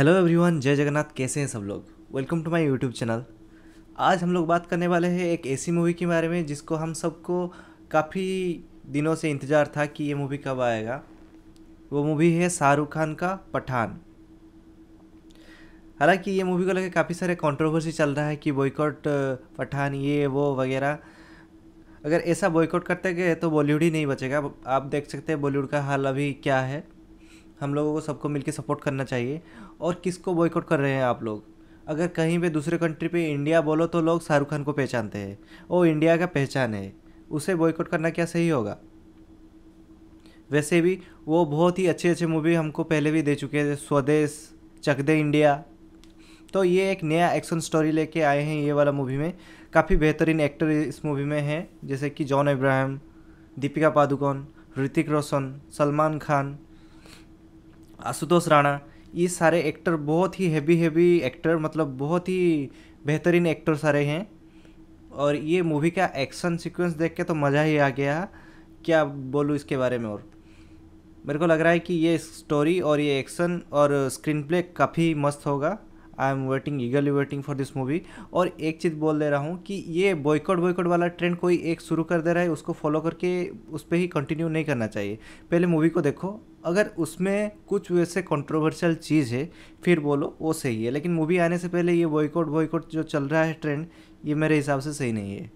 hello everyone जय जगन्नाथ कैसे हैं सब लोग welcome to my YouTube channel आज हम लोग बात करने वाले हैं एक ऐसी मूवी के बारे में जिसको हम सबको काफ़ी दिनों से इंतज़ार था कि ये मूवी कब आएगा वो मूवी है शाहरुख खान का पठान हालांकि ये मूवी को लेकर काफ़ी सारे कंट्रोवर्सी चल रहा है कि बॉयकॉट पठान ये वो वगैरह अगर ऐसा बॉयकॉट करते गए तो बॉलीवुड ही नहीं बचेगा आप देख सकते हैं बॉलीवुड का हाल अभी क्या है हम लोगों को सबको मिलकर सपोर्ट करना चाहिए और किसको बॉयकॉट कर रहे हैं आप लोग अगर कहीं पे दूसरे कंट्री पे इंडिया बोलो तो लोग शाहरुख खान को पहचानते हैं वो इंडिया का पहचान है उसे बॉयकॉट करना क्या सही होगा वैसे भी वो बहुत ही अच्छे अच्छे मूवी हमको पहले भी दे चुके हैं स्वदेश चक दे इंडिया तो ये एक नया एक्शन स्टोरी लेके आए हैं ये वाला मूवी में काफ़ी बेहतरीन एक्टर इस मूवी में हैं जैसे कि जॉन अब्राहम दीपिका पादुकोण ऋतिक रोशन सलमान खान आशुतोष राणा ये सारे एक्टर बहुत ही हैवी हैवी एक्टर मतलब बहुत ही बेहतरीन एक्टर सारे हैं और ये मूवी का एक्शन सीक्वेंस देख के तो मज़ा ही आ गया क्या बोलूँ इसके बारे में और मेरे को लग रहा है कि ये स्टोरी और ये एक्शन और स्क्रीन प्ले काफ़ी मस्त होगा I am waiting eagerly waiting for this movie और एक चीज़ बोल दे रहा हूँ कि ये बॉयकॉट बॉयकॉट वाला ट्रेंड कोई एक शुरू कर दे रहा है उसको फॉलो करके उस पर ही कंटिन्यू नहीं करना चाहिए पहले मूवी को देखो अगर उसमें कुछ वैसे कंट्रोवर्शियल चीज़ है फिर बोलो वो सही है लेकिन मूवी आने से पहले ये बॉयकॉट बॉयकॉट जो चल रहा है ट्रेंड ये मेरे हिसाब से सही नहीं है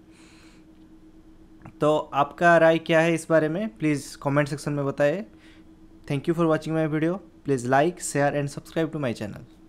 तो आपका राय क्या है इस बारे में प्लीज़ कमेंट सेक्शन में बताएं thank you for watching my video please like share and subscribe to my channel